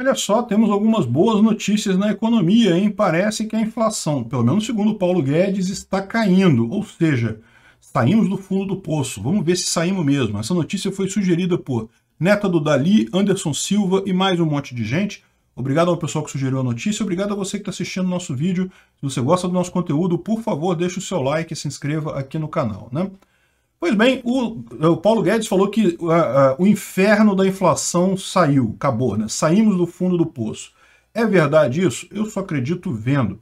Olha só, temos algumas boas notícias na economia, hein? Parece que a inflação, pelo menos segundo Paulo Guedes, está caindo. Ou seja, saímos do fundo do poço. Vamos ver se saímos mesmo. Essa notícia foi sugerida por Neta do Dali, Anderson Silva e mais um monte de gente. Obrigado ao pessoal que sugeriu a notícia, obrigado a você que está assistindo o nosso vídeo. Se você gosta do nosso conteúdo, por favor, deixe o seu like e se inscreva aqui no canal. Né? Pois bem, o, o, Paulo Guedes falou que uh, uh, o inferno da inflação saiu, acabou, né? Saímos do fundo do poço. É verdade isso? Eu só acredito vendo.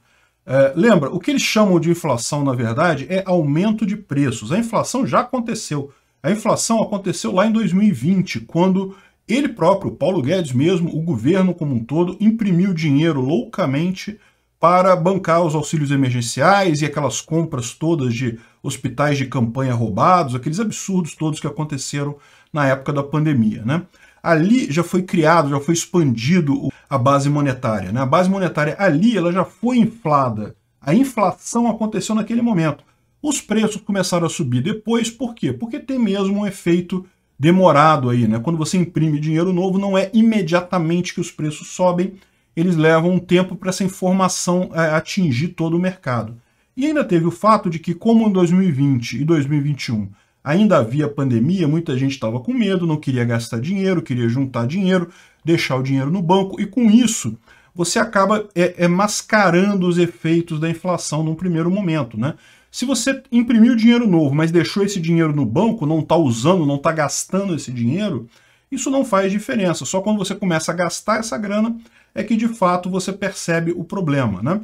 Uh, lembra, o que eles chamam de inflação, na verdade, é aumento de preços. A inflação já aconteceu. A inflação aconteceu lá em 2020, quando ele próprio, Paulo Guedes mesmo, o governo como um todo, imprimiu dinheiro loucamente para bancar os auxílios emergenciais e aquelas compras todas de hospitais de campanha roubados, aqueles absurdos todos que aconteceram na época da pandemia. Né? Ali já foi criado, já foi expandido a base monetária. Né? A base monetária ali ela já foi inflada. A inflação aconteceu naquele momento. Os preços começaram a subir depois, por quê? Porque tem mesmo um efeito demorado aí, né? Quando você imprime dinheiro novo, não é imediatamente que os preços sobem, eles levam um tempo para essa informação eh, atingir todo o mercado. E ainda teve o fato de que, como em 2020 e 2021 ainda havia pandemia, muita gente estava com medo, não queria gastar dinheiro, queria juntar dinheiro, deixar o dinheiro no banco, e com isso você acaba é, é mascarando os efeitos da inflação num primeiro momento, né? Se você imprimiu dinheiro novo, mas deixou esse dinheiro no banco, não está usando, não está gastando esse dinheiro, isso não faz diferença. Só quando você começa a gastar essa grana é que de fato você percebe o problema, né?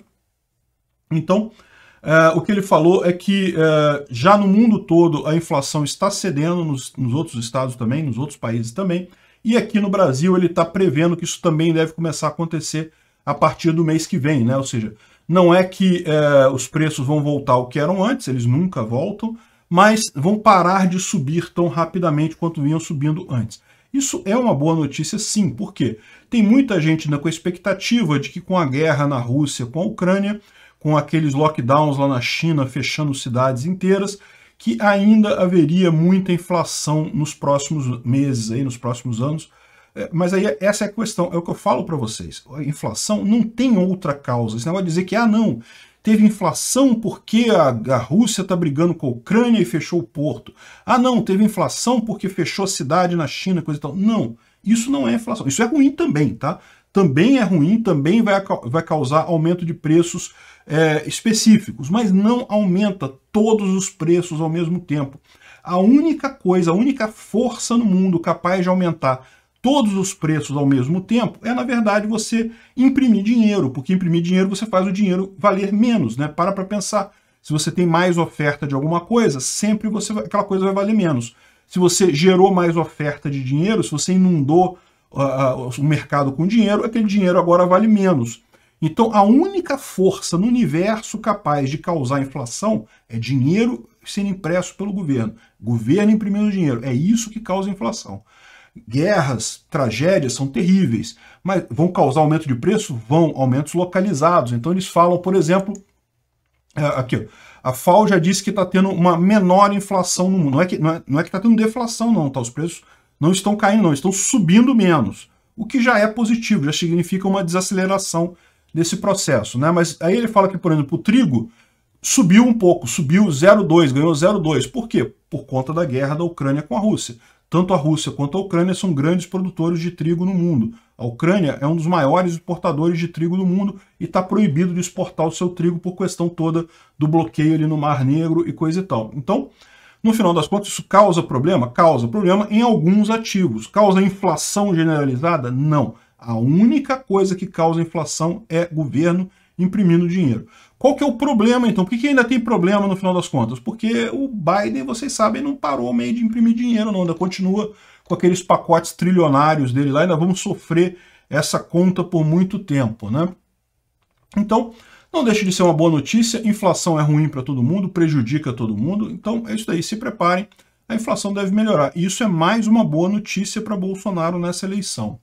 Então, Uh, o que ele falou é que uh, já no mundo todo a inflação está cedendo, nos, nos, outros estados também, nos outros países também, e aqui no Brasil ele está prevendo que isso também deve começar a acontecer a partir do mês que vem, né? Ou seja, não é que uh, os preços vão voltar ao que eram antes, eles nunca voltam, mas vão parar de subir tão rapidamente quanto vinham subindo antes. Isso é uma boa notícia, sim, porque tem muita gente né, com a expectativa de que com a guerra na Rússia, com a Ucrânia, com aqueles lockdowns lá na China, fechando cidades inteiras, que ainda haveria muita inflação nos próximos meses, aí, nos próximos anos. É, mas aí essa é a questão, é o que eu falo para vocês. A inflação não tem outra causa. Esse negócio de dizer que, ah, não, teve inflação porque a, a Rússia está brigando com a Ucrânia e fechou o porto. Ah, não, teve inflação porque fechou a cidade na China, coisa e tal. Não, isso não é inflação. Isso é ruim também, tá? também é ruim, também vai, vai causar aumento de preços é, específicos, mas não aumenta todos os preços ao mesmo tempo. A única coisa, a única força no mundo capaz de aumentar todos os preços ao mesmo tempo é, na verdade, você imprimir dinheiro, porque imprimir dinheiro você faz o dinheiro valer menos, né? Para para pensar. Se você tem mais oferta de alguma coisa, sempre você aquela coisa vai valer menos. Se você gerou mais oferta de dinheiro, se você inundou o mercado com dinheiro, aquele dinheiro agora vale menos. Então, a única força no universo capaz de causar inflação é dinheiro sendo impresso pelo governo. Governo imprimindo dinheiro. É isso que causa inflação. Guerras, tragédias são terríveis, mas vão causar aumento de preço? Vão, aumentos localizados. Então, eles falam, por exemplo, é, aqui, a FAO já disse que está tendo uma menor inflação no mundo. Não é que não é, não é está tendo deflação, não, tá? Os preços não estão caindo, não, estão subindo menos, o que já é positivo, já significa uma desaceleração desse processo. Né? Mas aí ele fala que, por exemplo, o trigo subiu um pouco, subiu 0,2, ganhou 0,2. Por quê? Por conta da guerra da Ucrânia com a Rússia. Tanto a Rússia quanto a Ucrânia são grandes produtores de trigo no mundo. A Ucrânia é um dos maiores exportadores de trigo do mundo e está proibido de exportar o seu trigo por questão toda do bloqueio ali no Mar Negro e coisa e tal. Então, no final das contas, isso causa problema? Causa problema em alguns ativos. Causa inflação generalizada? Não. A única coisa que causa inflação é governo imprimindo dinheiro. Qual que é o problema, então? Por que, ainda tem problema no final das contas? Porque o Biden, vocês sabem, não parou meio de imprimir dinheiro, não. Ainda continua com aqueles pacotes trilionários dele lá. Ainda vamos sofrer essa conta por muito tempo, né? Então, não deixe de ser uma boa notícia, inflação é ruim para todo mundo, prejudica todo mundo, então é isso daí, se preparem, a inflação deve melhorar. E isso é mais uma boa notícia para Bolsonaro nessa eleição.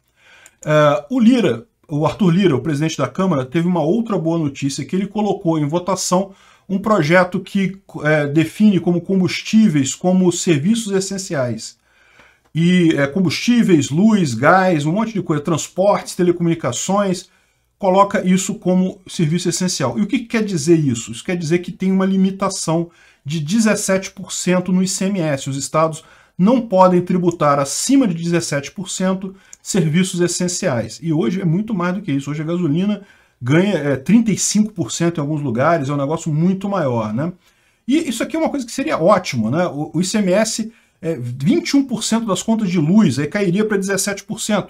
Uh, o Lira, o Arthur Lira, o presidente da Câmara, teve uma outra boa notícia que ele colocou em votação um projeto que é, define como combustíveis, como serviços essenciais. E é, combustíveis, luz, gás, um monte de coisa, transportes, telecomunicações, coloca isso como serviço essencial. E o que quer dizer isso? Isso quer dizer que tem uma limitação de 17% no ICMS. Os estados não podem tributar acima de 17% serviços essenciais. E hoje é muito mais do que isso. Hoje a gasolina ganha é, 35% em alguns lugares, é um negócio muito maior, né? E isso aqui é uma coisa que seria ótimo, né? O, ICMS é 21% das contas de luz, aí cairia para 17%.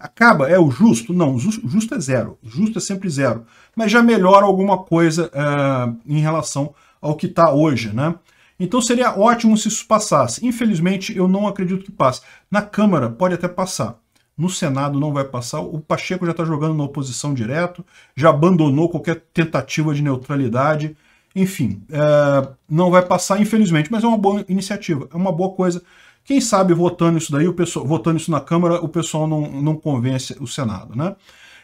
Acaba? É o justo? Não, justo é zero. Justo é sempre zero. Mas já melhora alguma coisa eh, em relação ao que está hoje, né? Então seria ótimo se isso passasse. Infelizmente, eu não acredito que passe. Na Câmara pode até passar. No Senado não vai passar. O Pacheco já está jogando na oposição direto, já abandonou qualquer tentativa de neutralidade. Enfim, é, não vai passar, infelizmente, mas é uma boa iniciativa, é uma boa coisa quem sabe votando isso daí, o pessoal, votando isso na Câmara, o pessoal não, não convence o Senado, né?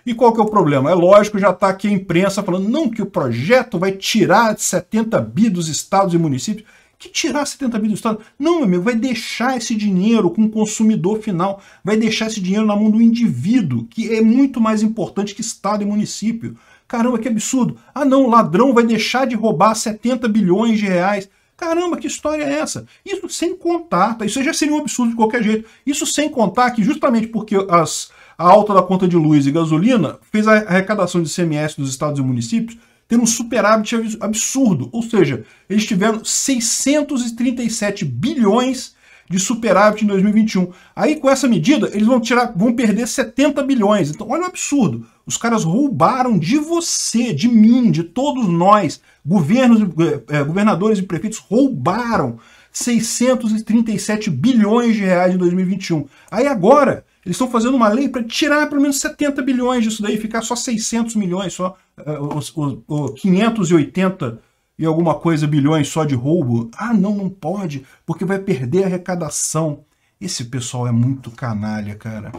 E qual que é o problema? É lógico, já está aqui a imprensa falando não que o projeto vai tirar 70 bi dos estados e municípios. Que tirar 70 bi dos estados? Não, meu amigo, vai deixar esse dinheiro com o consumidor final, vai deixar esse dinheiro na mão do indivíduo, que é muito mais importante que Estado e município. Caramba, que absurdo! Ah, não, o ladrão vai deixar de roubar 70 bilhões de reais. Caramba, que história é essa? Isso sem contar, tá? isso já seria um absurdo de qualquer jeito. Isso sem contar que justamente porque as, a alta da conta de luz e gasolina fez a arrecadação de CMS dos estados e municípios ter um superávit absurdo. Ou seja, eles tiveram 637 bilhões de superávit em 2021. Aí, com essa medida, eles vão tirar, vão perder 70 bilhões. Então, olha o absurdo. Os caras roubaram de você, de mim, de todos nós. Governos, eh, eh, governadores e prefeitos roubaram 637 bilhões de reais em 2021. Aí agora, eles estão fazendo uma lei para tirar pelo menos 70 bilhões disso daí, ficar só 600 milhões, só uh, eh, 580 e alguma coisa bilhões só de roubo. Ah, não, não pode, porque vai perder a arrecadação. Esse pessoal é muito canalha, cara.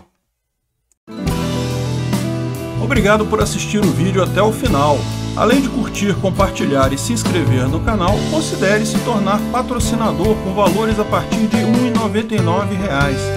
Obrigado por assistir o vídeo até o final. Além de curtir, compartilhar e se inscrever no canal, considere se tornar patrocinador com valores a partir de R$ 1,99